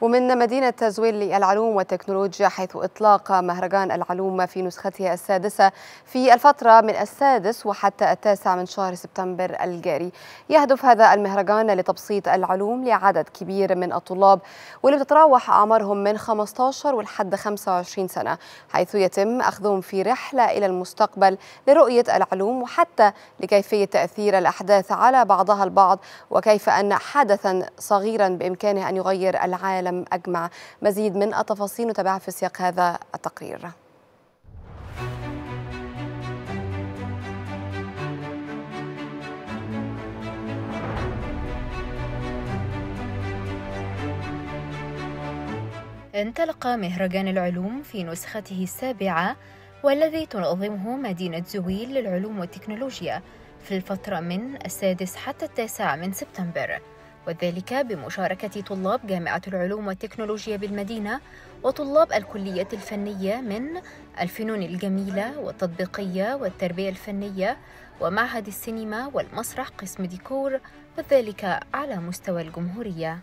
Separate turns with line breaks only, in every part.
ومن مدينة تزويل للعلوم والتكنولوجيا حيث إطلاق مهرجان العلوم في نسختها السادسة في الفترة من السادس وحتى التاسع من شهر سبتمبر الجاري يهدف هذا المهرجان لتبسيط العلوم لعدد كبير من الطلاب واللي بتتراوح أعمارهم من 15 ولحد 25 سنة حيث يتم أخذهم في رحلة إلى المستقبل لرؤية العلوم وحتى لكيفية تأثير الأحداث على بعضها البعض وكيف أن حدثا صغيرا بإمكانه أن يغير العالم العالم أجمع مزيد من التفاصيل نتابعها في سياق هذا التقرير
انطلق مهرجان العلوم في نسخته السابعة والذي تنظمه مدينة زويل للعلوم والتكنولوجيا في الفترة من السادس حتى التاسع من سبتمبر وذلك بمشاركة طلاب جامعة العلوم والتكنولوجيا بالمدينة وطلاب الكليات الفنية من الفنون الجميلة والتطبيقية والتربية الفنية ومعهد السينما والمسرح قسم ديكور وذلك على مستوى الجمهورية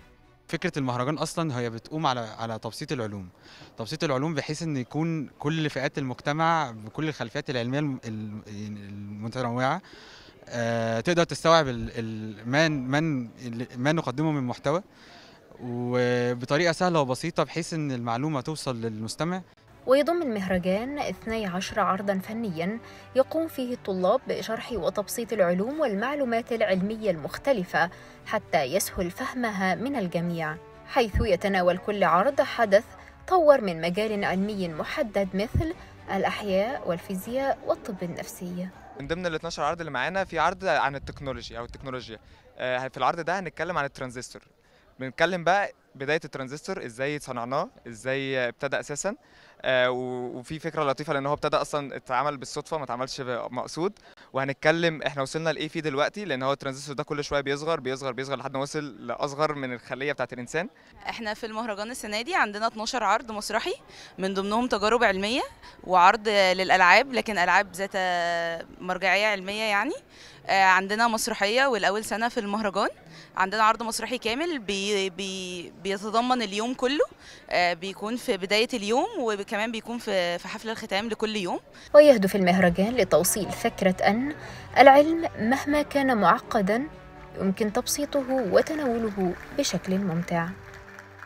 فكره المهرجان اصلا هي بتقوم على على تبسيط العلوم تبسيط العلوم بحيث ان يكون كل فئات المجتمع بكل الخلفيات العلميه يعني المتنوعه آه، تقدر تستوعب من من ما نقدمه من محتوى وبطريقه سهله وبسيطه بحيث ان المعلومه توصل للمستمع
ويضم المهرجان 12 عرضا فنيا يقوم فيه الطلاب بشرح وتبسيط العلوم والمعلومات العلمية المختلفة حتى يسهل فهمها من الجميع حيث يتناول كل عرض حدث طور من مجال علمي محدد مثل الأحياء والفيزياء والطب النفسي
من ضمن ال 12 عرض اللي معانا في عرض عن التكنولوجي او التكنولوجيا آه، في العرض ده هنتكلم عن الترانزستور بنتكلم بقى بدايه الترانزستور ازاي صنعناه ازاي ابتدى اساسا آه، وفي فكره لطيفه لان هو ابتدى اصلا اتعمل بالصدفه ما اتعملش مقصود وهنتكلم احنا وصلنا لايه فيه دلوقتي لان هو الترانزستور ده كل شويه بيصغر بيصغر بيصغر لحد ما وصل لاصغر من الخليه بتاعه الانسان
احنا في المهرجان السنه دي عندنا 12 عرض مسرحي من ضمنهم تجارب علميه وعرض للالعاب لكن العاب ذات مرجعيه علميه يعني آه، عندنا مسرحيه والاول سنه في المهرجان عندنا عرض مسرحي كامل بي بي بيتضمن اليوم كله آه، بيكون في بدايه اليوم وبك كمان بيكون في في حفل الختام لكل يوم
ويهدف المهرجان لتوصيل فكرة أن العلم مهما كان معقدا يمكن تبسيطه وتناوله بشكل ممتع